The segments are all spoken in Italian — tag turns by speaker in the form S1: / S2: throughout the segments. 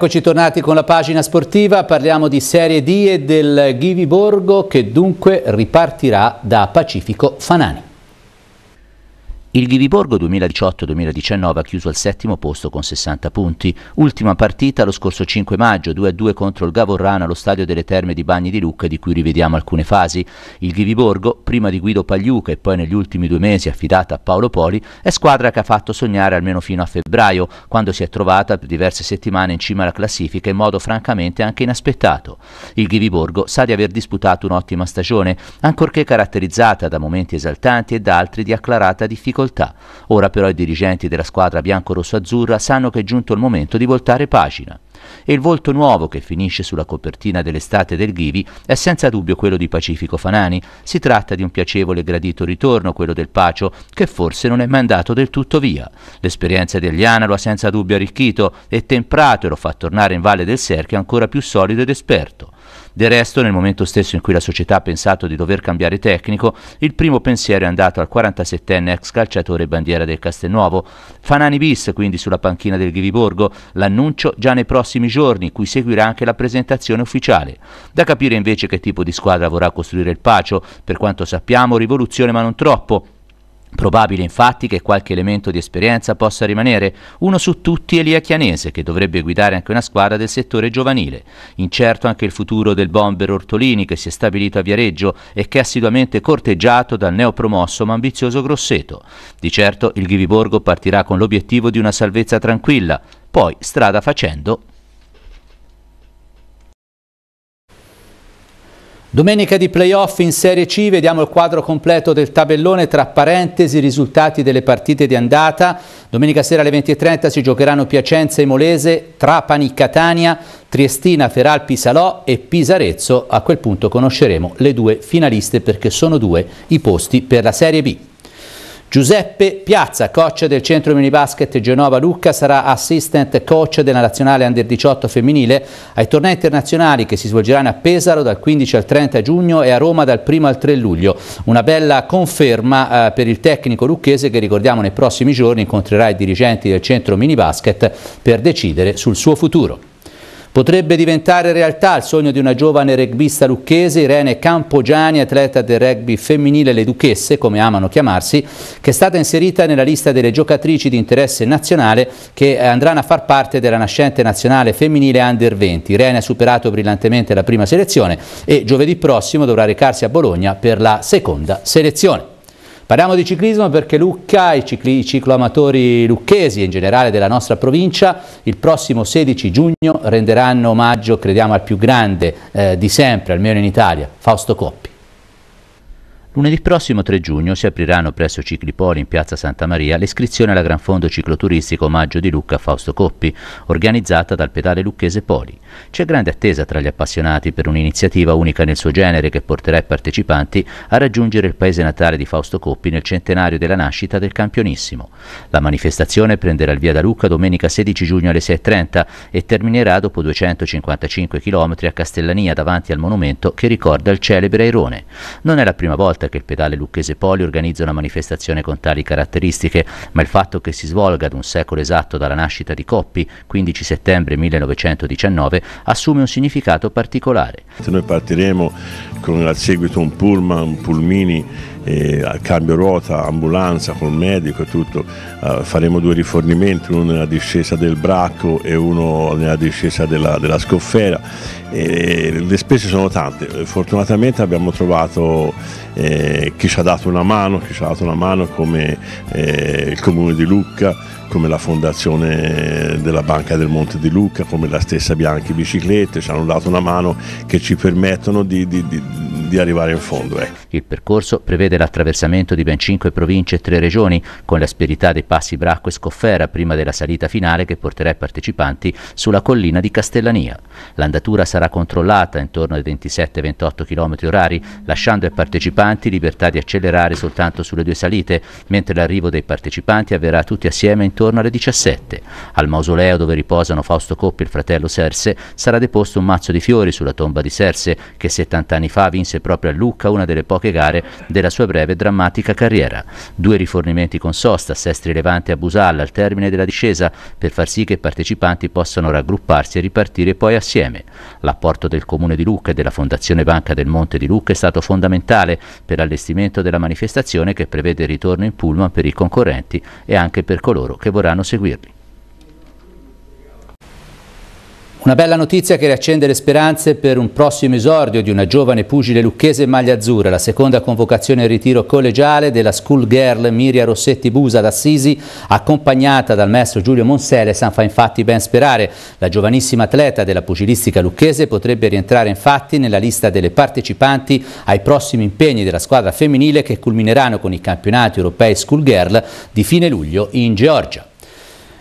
S1: Eccoci tornati con la pagina sportiva, parliamo di Serie D e del Ghivi Borgo che dunque ripartirà da Pacifico Fanani. Il Ghiviborgo 2018-2019 ha chiuso al settimo posto con 60 punti. Ultima partita lo scorso 5 maggio, 2-2 contro il Gavorrana allo stadio delle Terme di Bagni di Lucca, di cui rivediamo alcune fasi. Il Ghiviborgo, prima di Guido Pagliuca e poi negli ultimi due mesi affidata a Paolo Poli, è squadra che ha fatto sognare almeno fino a febbraio, quando si è trovata per diverse settimane in cima alla classifica in modo francamente anche inaspettato. Il Ghiviborgo sa di aver disputato un'ottima stagione, ancorché caratterizzata da momenti esaltanti e da altri di acclarata difficoltà difficoltà. Ora però i dirigenti della squadra bianco-rosso-azzurra sanno che è giunto il momento di voltare pagina. E il volto nuovo che finisce sulla copertina dell'estate del Ghivi è senza dubbio quello di Pacifico Fanani. Si tratta di un piacevole e gradito ritorno, quello del Pacio, che forse non è mai andato del tutto via. L'esperienza di Eliana lo ha senza dubbio arricchito e temprato e lo fa tornare in Valle del Serchio ancora più solido ed esperto. Del resto, nel momento stesso in cui la società ha pensato di dover cambiare tecnico, il primo pensiero è andato al 47enne ex calciatore bandiera del Castelnuovo. Fanani bis, quindi sulla panchina del Ghiviborgo, l'annuncio già nei prossimi giorni, cui seguirà anche la presentazione ufficiale. Da capire invece che tipo di squadra vorrà costruire il Pacio, per quanto sappiamo rivoluzione ma non troppo, Probabile infatti che qualche elemento di esperienza possa rimanere, uno su tutti Elia Chianese che dovrebbe guidare anche una squadra del settore giovanile. Incerto anche il futuro del bomber Ortolini che si è stabilito a Viareggio e che è assiduamente corteggiato dal neopromosso ma ambizioso Grosseto. Di certo il Ghiviborgo partirà con l'obiettivo di una salvezza tranquilla, poi strada facendo Domenica di playoff in Serie C, vediamo il quadro completo del tabellone, tra parentesi i risultati delle partite di andata. Domenica sera alle 20.30 si giocheranno Piacenza e Molese, Trapani Catania, Triestina, Feral Pisalò e Pisarezzo. A quel punto conosceremo le due finaliste perché sono due i posti per la Serie B. Giuseppe Piazza, coach del centro minibasket Genova Lucca, sarà assistant coach della nazionale under 18 femminile ai tornei internazionali che si svolgeranno a Pesaro dal 15 al 30 giugno e a Roma dal 1 al 3 luglio. Una bella conferma eh, per il tecnico lucchese che ricordiamo nei prossimi giorni incontrerà i dirigenti del centro minibasket per decidere sul suo futuro. Potrebbe diventare realtà il sogno di una giovane rugbista lucchese, Irene Campogiani, atleta del rugby femminile Le Duchesse, come amano chiamarsi, che è stata inserita nella lista delle giocatrici di interesse nazionale che eh, andranno a far parte della nascente nazionale femminile Under 20. Irene ha superato brillantemente la prima selezione e giovedì prossimo dovrà recarsi a Bologna per la seconda selezione. Parliamo di ciclismo perché Lucca, i, cicli, i cicloamatori lucchesi e in generale della nostra provincia, il prossimo 16 giugno renderanno omaggio, crediamo, al più grande eh, di sempre, almeno in Italia, Fausto Coppi. Lunedì prossimo 3 giugno si apriranno presso Ciclipoli in piazza Santa Maria l'iscrizione alla Gran Fondo Cicloturistico Omaggio di Lucca Fausto Coppi, organizzata dal pedale lucchese Poli. C'è grande attesa tra gli appassionati per un'iniziativa unica nel suo genere che porterà i partecipanti a raggiungere il paese natale di Fausto Coppi nel centenario della nascita del campionissimo. La manifestazione prenderà il via da Lucca domenica 16 giugno alle 6.30 e terminerà dopo 255 km a Castellania davanti al monumento che ricorda il celebre Airone. Non è la prima volta volta che il pedale lucchese Poli organizza una manifestazione con tali caratteristiche, ma il fatto che si svolga ad un secolo esatto dalla nascita di Coppi, 15 settembre 1919, assume un significato particolare. Noi partiremo con il seguito un pullman, un pulmini cambio ruota, ambulanza col medico e tutto, uh, faremo due rifornimenti, uno nella discesa del bracco e uno nella discesa della, della scoffera. E le spese sono tante, fortunatamente abbiamo trovato eh, chi ci ha dato una mano, chi ci ha dato una mano come eh, il Comune di Lucca, come la Fondazione della Banca del Monte di Lucca, come la stessa Bianchi Biciclette, ci hanno dato una mano che ci permettono di, di, di di arrivare in fondo. Eh. Il percorso prevede l'attraversamento di ben 5 province e 3 regioni, con l'asperità dei passi Bracco e Scoffera prima della salita finale che porterà i partecipanti sulla collina di Castellania. L'andatura sarà controllata intorno ai 27-28 km orari, lasciando ai partecipanti libertà di accelerare soltanto sulle due salite, mentre l'arrivo dei partecipanti avverrà tutti assieme intorno alle 17. Al mausoleo dove riposano Fausto Coppi e il fratello Serse sarà deposto un mazzo di fiori sulla tomba di Serse che 70 anni fa vinse vinse proprio a Lucca una delle poche gare della sua breve e drammatica carriera. Due rifornimenti con sosta, Sestri Levante e Busalla al termine della discesa per far sì che i partecipanti possano raggrupparsi e ripartire poi assieme. L'apporto del Comune di Lucca e della Fondazione Banca del Monte di Lucca è stato fondamentale per l'allestimento della manifestazione che prevede il ritorno in pullman per i concorrenti e anche per coloro che vorranno seguirli. Una bella notizia che riaccende le speranze per un prossimo esordio di una giovane pugile lucchese in maglia azzurra, la seconda convocazione in ritiro collegiale della schoolgirl Miria Rossetti Busa d'Assisi, accompagnata dal maestro Giulio Monsele, sa fa infatti ben sperare. La giovanissima atleta della pugilistica lucchese potrebbe rientrare infatti nella lista delle partecipanti ai prossimi impegni della squadra femminile che culmineranno con i campionati europei schoolgirl di fine luglio in Georgia.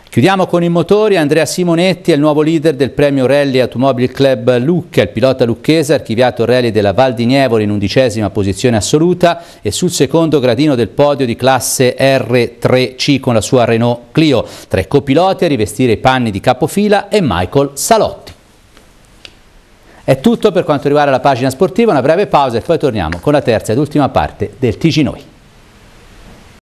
S1: Chiudiamo con i motori, Andrea Simonetti è il nuovo leader del premio Rally Automobile Club Lucca, il pilota lucchese archiviato il rally della Val di Nievole in undicesima posizione assoluta e sul secondo gradino del podio di classe R3C con la sua Renault Clio, tra i copiloti a rivestire i panni di capofila e Michael Salotti. È tutto per quanto riguarda la pagina sportiva, una breve pausa e poi torniamo con la terza ed ultima parte del TG Noi.